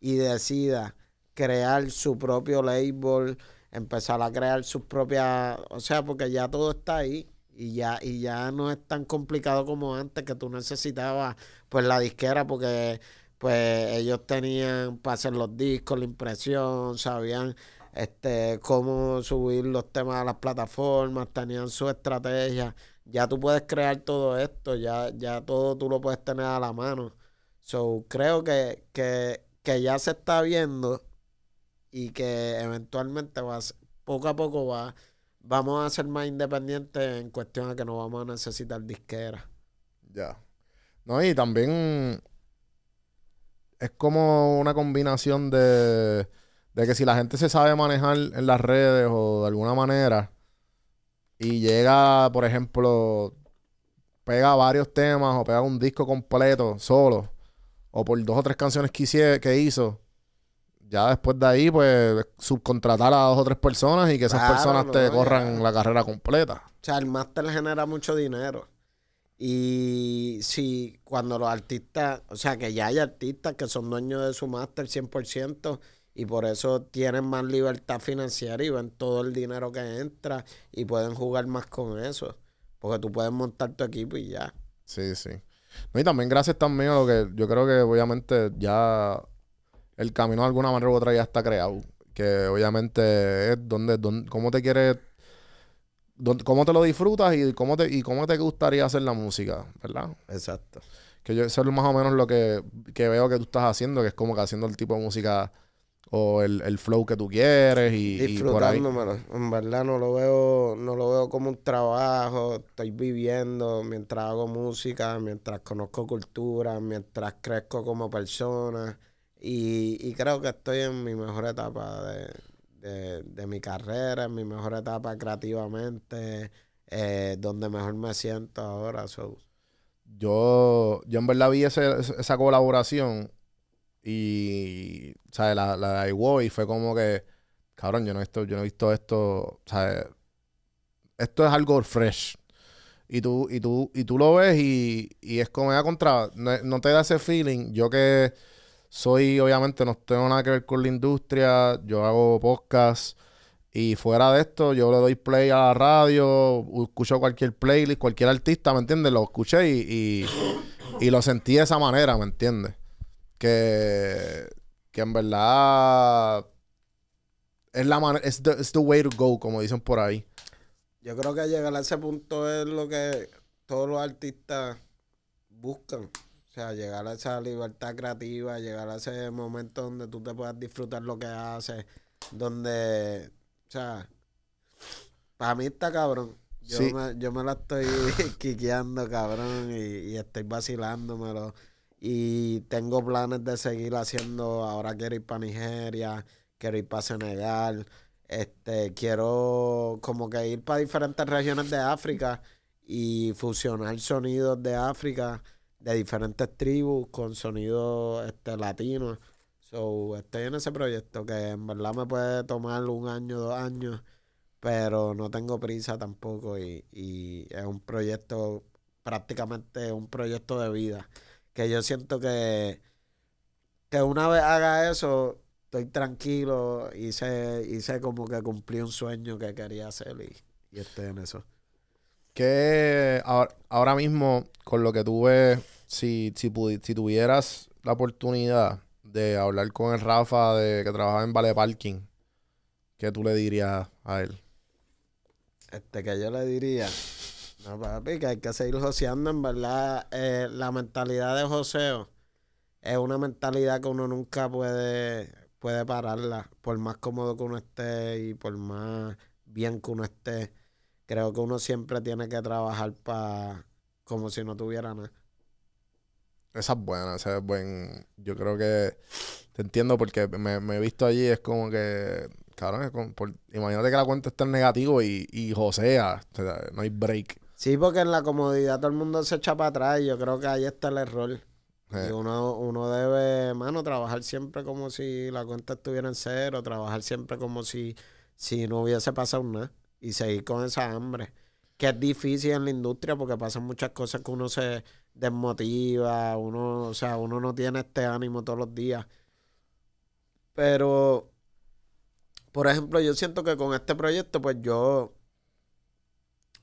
B: y decida crear su propio label, empezar a crear sus propias, o sea, porque ya todo está ahí y ya y ya no es tan complicado como antes que tú necesitabas pues la disquera porque pues ellos tenían para hacer los discos, la impresión, sabían este cómo subir los temas a las plataformas, tenían su estrategia ya tú puedes crear todo esto, ya, ya todo tú lo puedes tener a la mano. So, creo que, ya se está viendo y que eventualmente vas poco a poco va, vamos a ser más independientes en cuestión que no vamos a necesitar disquera.
A: Ya. No, y también es como una combinación de, de que si la gente se sabe manejar en las redes o de alguna manera, y llega, por ejemplo, pega varios temas o pega un disco completo solo o por dos o tres canciones que, que hizo, ya después de ahí, pues subcontratar a dos o tres personas y que esas personas te corran la carrera completa. O
B: sea, el máster genera mucho dinero. Y si cuando los artistas, o sea, que ya hay artistas que son dueños de su máster 100%, y por eso tienen más libertad financiera y ven todo el dinero que entra y pueden jugar más con eso. Porque tú puedes montar tu equipo y ya.
A: Sí, sí. y también gracias también a lo que yo creo que obviamente ya el camino de alguna manera u otra ya está creado. Que obviamente es donde, cómo te quieres cómo te lo disfrutas y cómo te, y cómo te gustaría hacer la música, ¿verdad? Exacto. Que yo, eso es más o menos lo que, que, veo que tú estás haciendo, que es como que haciendo el tipo de música o el, flow que tú quieres y, Disfrutando,
B: En verdad no lo veo, no lo veo como un trabajo, estoy viviendo mientras hago música, mientras conozco cultura, mientras crezco como persona y, creo que estoy en mi mejor etapa de, mi carrera, en mi mejor etapa creativamente, eh,
A: donde mejor me siento ahora. Yo, yo en verdad vi ese, esa colaboración y, ¿sabes? La, la IWO y fue como que, cabrón, yo no he visto, yo no he visto esto, Esto es algo fresh. Y tú, y tú, y tú lo ves y, es como, ya contra, no, te da ese feeling. Yo que soy, obviamente, no tengo nada que ver con la industria, yo hago podcast. Y fuera de esto, yo le doy play a la radio, escucho cualquier playlist, cualquier artista, ¿me entiendes? Lo escuché y, y, y lo sentí de esa manera, ¿me entiendes? que, en verdad es la manera, es the, way to go, como dicen por ahí.
B: Yo creo que llegar a ese punto es lo que todos los artistas buscan. O sea, llegar a esa libertad creativa, llegar a ese momento donde tú te puedas disfrutar lo que haces, donde, o sea, para mí está cabrón. Yo, me, yo me la estoy quiqueando, cabrón, y, y estoy vacilándomelo. Y tengo planes de seguir haciendo, ahora quiero ir para Nigeria, quiero ir para Senegal, este, quiero como que ir para diferentes regiones de África y fusionar sonidos de África, de diferentes tribus, con sonidos este, latinos. So, estoy en ese proyecto que en verdad me puede tomar un año, dos años, pero no tengo prisa tampoco y, y es un proyecto, prácticamente un proyecto de vida que yo siento que, que una vez haga eso, estoy tranquilo y sé, sé como que cumplí un sueño que quería hacer y, y estoy en eso.
A: Que ahora, mismo, con lo que tú ves, si, si, tuvieras la oportunidad de hablar con el Rafa de que trabajaba en Vale Parking, ¿qué tú le dirías a él?
B: Este que yo le diría. No, papi, que hay que seguir joseando, en verdad. Eh, la mentalidad de joseo es una mentalidad que uno nunca puede, puede pararla. Por más cómodo que uno esté y por más bien que uno esté, creo que uno siempre tiene que trabajar para como si no tuviera nada.
A: Esa es buena, esa es buen. Yo creo que te entiendo porque me, he visto allí, es como que. Cabrón, imagínate que la cuenta está en negativo y, y josea. no hay break. Sí, porque en la comodidad todo el mundo se echa para atrás y yo creo que ahí está el error. Eh. Y uno,
B: uno debe, mano, trabajar siempre como si la cuenta estuviera en cero, trabajar siempre como si, si no hubiese pasado nada y seguir con esa hambre. Que es difícil en la industria porque pasan muchas cosas que uno se desmotiva, uno, o sea, uno no tiene este ánimo todos los días. Pero, por ejemplo, yo siento que con este proyecto, pues yo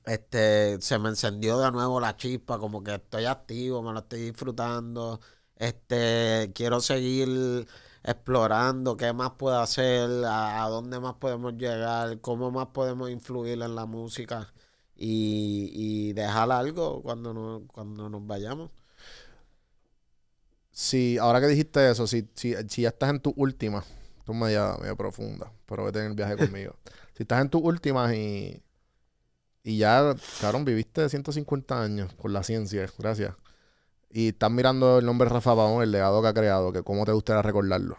B: este, se me encendió de nuevo la chispa, como que estoy activo, me lo estoy disfrutando. Este, quiero seguir explorando qué más puedo hacer, a, dónde más podemos llegar, cómo más podemos influir en la música y,
A: dejar algo cuando, cuando nos vayamos. Sí, ahora que dijiste eso, si, si, si ya estás en tu última, tú media, media profunda, pero vete en el viaje conmigo. si estás en tus últimas y y ya, cabrón, viviste 150 años con la ciencia, gracias. Y estás mirando el nombre Rafa Pavón, el legado que ha creado, que cómo te gustaría recordarlo.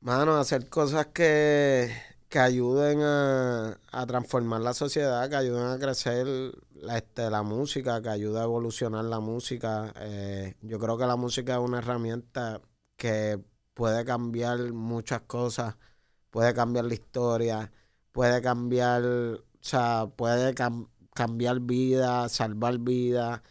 B: Mano, hacer cosas que, que ayuden a, transformar la sociedad, que ayuden a crecer la, este, la música, que ayuden a evolucionar la música. Eh, yo creo que la música es una herramienta que puede cambiar muchas cosas, puede cambiar la historia, puede cambiar, o sea, puede cambiar vida, salvar vida,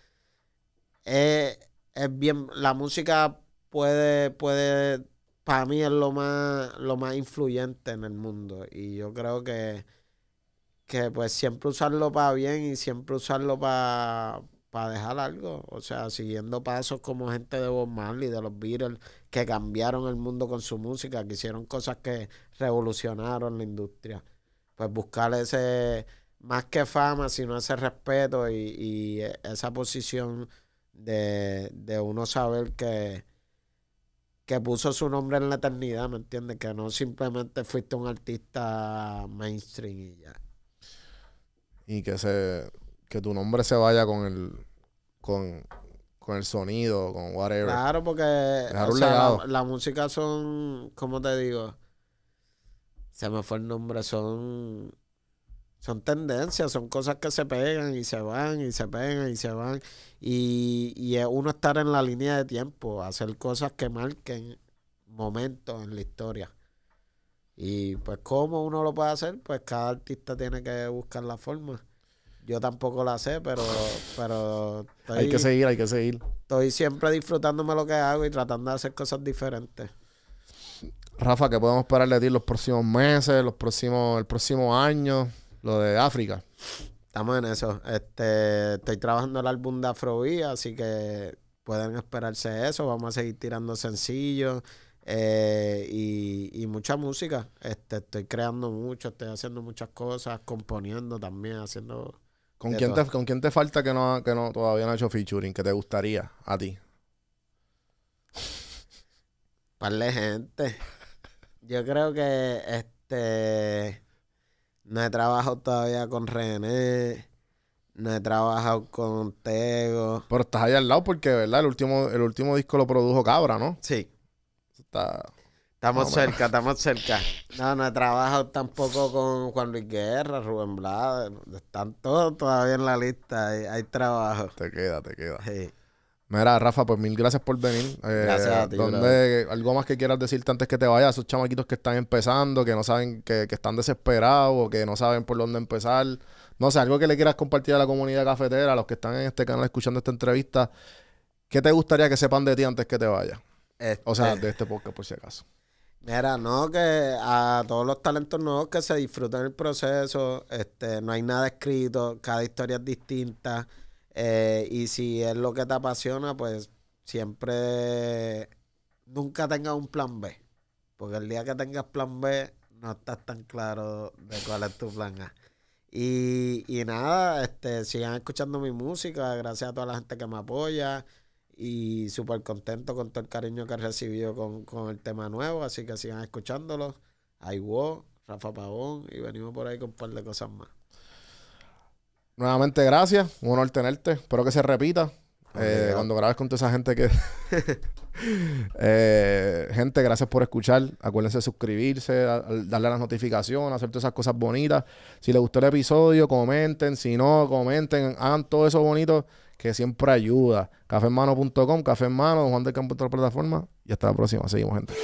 B: eh, Es, bien, la música puede, puede, para mí es lo más, lo más influyente en el mundo. Y yo creo que, que pues siempre usarlo para bien y siempre usarlo para para dejar algo, o sea, siguiendo pasos como gente de Bob Marley, de los Beatles, que cambiaron el mundo con su música, que hicieron cosas que revolucionaron la industria pues buscar ese, más que fama, sino ese respeto y, eh, esa posición de, uno saber que, que puso su nombre en la eternidad, ¿me entiendes? Que no simplemente fuiste un artista
A: mainstream y ya. Y que se que tu nombre se vaya con el con, el sonido, con whatever. Claro, porque o sea,
B: la música son, ¿cómo te digo? se me fue el nombre, son, son tendencias, son cosas que se pegan y se van y se pegan y se van. Y, y uno estar en la línea de tiempo, hacer cosas que marquen momentos en la historia. Y pues cómo uno lo puede hacer, pues cada artista tiene que buscar la forma. Yo tampoco la sé, pero... pero hay que seguir, hay que seguir. Estoy siempre disfrutándome lo que hago y tratando de hacer cosas diferentes.
A: Rafa, ¿qué podemos esperar de ti los próximos meses, los próximos, el próximo año? Lo de África.
B: Estamos en eso. Este, estoy trabajando el álbum de Afrovía, así que pueden esperarse eso. Vamos a seguir tirando sencillos eh, y, mucha música. Este, estoy creando mucho, estoy haciendo muchas cosas, componiendo también, haciendo. ¿Con quién,
A: te, falta que no, que no todavía no ha hecho featuring? que te gustaría a ti? Parle gente.
B: Yo creo que este no he trabajado todavía con René.
A: No he trabajado con Tego. Pero estás ahí al lado porque, ¿verdad? El último, el último disco lo produjo Cabra, ¿no? Sí. Estamos cerca, estamos
B: cerca. No, no he trabajado tampoco con Juan Luis Guerra, Rubén Blas. Están
A: todos todavía en la lista. Hay, hay trabajo. Te queda, te queda. Sí. Mira, Rafa, pues mil gracias por venir. Eh, gracias a ti. ¿Algo más que quieras decirte antes que te vayas? Esos chamaquitos que están empezando, que no saben, que, están desesperados o que no saben por dónde empezar. No sé, algo que le quieras compartir a la comunidad cafetera, a los que están en este canal escuchando esta entrevista. ¿Qué te gustaría que sepan de ti antes que te vayas? O sea, este de este podcast, por si acaso.
B: Mira, no, que a todos los talentos nuevos que se disfruten el proceso, este, no hay nada escrito, cada historia es distinta. Eh, y si es lo que te apasiona, pues siempre, nunca tengas un plan B. Porque el día que tengas plan B, no estás tan claro de cuál es tu plan A. Y, nada, este, sigan escuchando mi música, gracias a toda la gente que me apoya y súper contento con todo el cariño que he recibido con, el tema nuevo, así que sigan escuchándolo. Aiwo, Rafa Pavón y venimos por ahí con un par de cosas más.
A: Nuevamente, gracias. Un honor tenerte. Espero que se repita. Eh, cuando grabes con toda esa gente que. Eh, gente, gracias por escuchar. Acuérdense de suscribirse, darle las notificaciones, hacer todas esas cosas bonitas. Si les gustó el episodio, comenten. Si no, comenten. Hagan todo eso bonito que siempre ayuda. mano.com, Café mano, Juan del Campo otra plataforma Y hasta la próxima. Seguimos, gente.